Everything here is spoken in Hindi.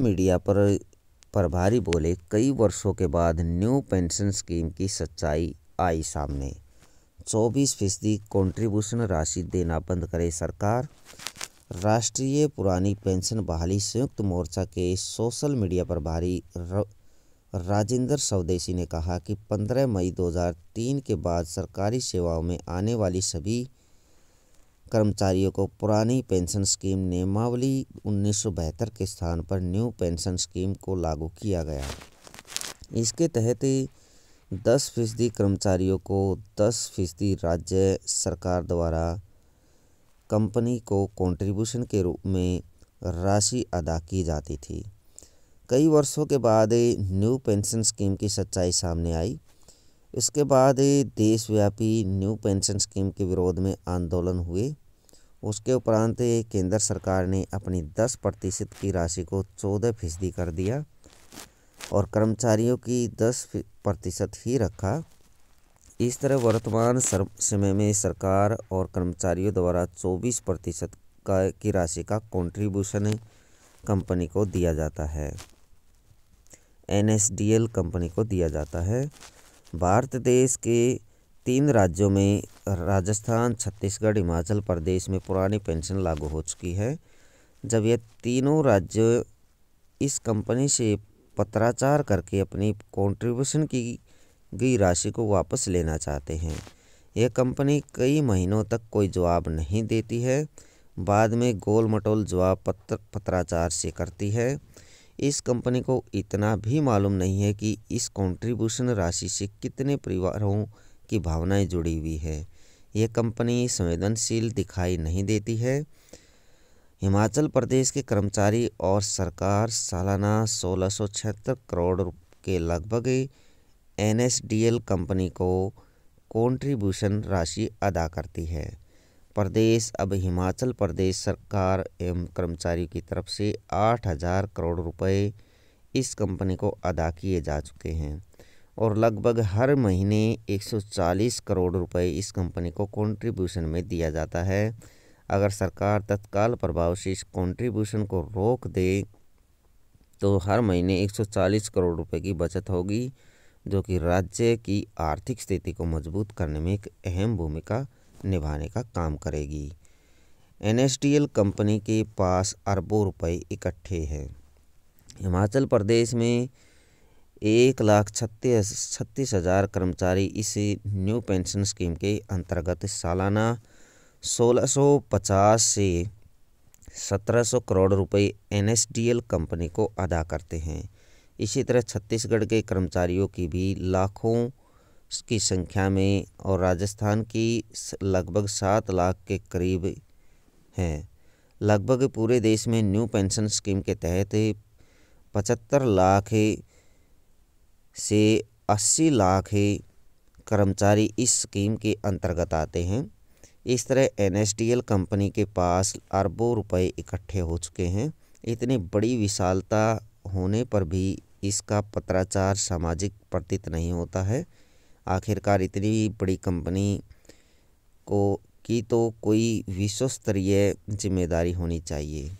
मीडिया पर प्रभारी बोले कई वर्षों के बाद न्यू पेंशन स्कीम की सच्चाई आई सामने 24 फीसदी कॉन्ट्रीब्यूशन राशि देना बंद करे सरकार राष्ट्रीय पुरानी पेंशन बहाली संयुक्त मोर्चा के सोशल मीडिया प्रभारी राजेंद्र स्वदेशी ने कहा कि 15 मई 2003 के बाद सरकारी सेवाओं में आने वाली सभी कर्मचारियों को पुरानी पेंशन स्कीम नियमावली उन्नीस के स्थान पर न्यू पेंशन स्कीम को लागू किया गया इसके तहत दस फीसदी कर्मचारियों को दस फीसदी राज्य सरकार द्वारा कंपनी को कंट्रीब्यूशन के रूप में राशि अदा की जाती थी कई वर्षों के बाद न्यू पेंशन स्कीम की सच्चाई सामने आई इसके बाद देशव्यापी न्यू पेंशन स्कीम के विरोध में आंदोलन हुए उसके उपरांत ये केंद्र सरकार ने अपनी 10 प्रतिशत की राशि को 14 फीसदी कर दिया और कर्मचारियों की 10 प्रतिशत ही रखा इस तरह वर्तमान समय में सरकार और कर्मचारियों द्वारा 24 प्रतिशत का की राशि का कंट्रीब्यूशन कंपनी को दिया जाता है एन कंपनी को दिया जाता है भारत देश के तीन राज्यों में राजस्थान छत्तीसगढ़ हिमाचल प्रदेश में पुरानी पेंशन लागू हो चुकी है जब ये तीनों राज्य इस कंपनी से पत्राचार करके अपनी कंट्रीब्यूशन की गई राशि को वापस लेना चाहते हैं यह कंपनी कई महीनों तक कोई जवाब नहीं देती है बाद में गोल मटोल जवाब पत्र पत्राचार से करती है इस कंपनी को इतना भी मालूम नहीं है कि इस कंट्रीब्यूशन राशि से कितने परिवारों की भावनाएं जुड़ी हुई है यह कंपनी संवेदनशील दिखाई नहीं देती है हिमाचल प्रदेश के कर्मचारी और सरकार सालाना सोलह करोड़ के लगभग एनएसडीएल कंपनी को कॉन्ट्रीब्यूशन राशि अदा करती है प्रदेश अब हिमाचल प्रदेश सरकार एवं कर्मचारियों की तरफ से आठ हजार करोड़ रुपए इस कंपनी को अदा किए जा चुके हैं और लगभग हर महीने 140 करोड़ रुपए इस कंपनी को कंट्रीब्यूशन में दिया जाता है अगर सरकार तत्काल प्रभाव से इस कॉन्ट्रीब्यूशन को रोक दे तो हर महीने 140 करोड़ रुपए की बचत होगी जो कि राज्य की आर्थिक स्थिति को मजबूत करने में एक अहम भूमिका निभाने का काम करेगी एन कंपनी के पास अरबों रुपए इकट्ठे हैं हिमाचल प्रदेश में एक लाख छत्तीस छत्तीस हज़ार कर्मचारी इस न्यू पेंशन स्कीम के अंतर्गत सालाना सोलह सौ पचास से सत्रह सौ करोड़ रुपए एनएसडीएल कंपनी को अदा करते हैं इसी तरह छत्तीसगढ़ के कर्मचारियों की भी लाखों की संख्या में और राजस्थान की लगभग सात लाख के करीब हैं लगभग पूरे देश में न्यू पेंशन स्कीम के तहत पचहत्तर लाख से 80 लाख ही कर्मचारी इस स्कीम के अंतर्गत आते हैं इस तरह एन कंपनी के पास अरबों रुपए इकट्ठे हो चुके हैं इतनी बड़ी विशालता होने पर भी इसका पत्राचार सामाजिक प्रतीत नहीं होता है आखिरकार इतनी बड़ी कंपनी को की तो कोई विश्व स्तरीय जिम्मेदारी होनी चाहिए